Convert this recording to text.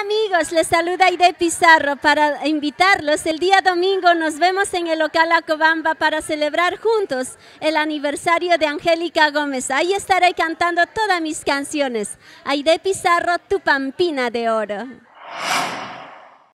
amigos, les saluda Aide Pizarro para invitarlos. El día domingo nos vemos en el local Acobamba para celebrar juntos el aniversario de Angélica Gómez. Ahí estaré cantando todas mis canciones. Aide Pizarro, tu pampina de oro.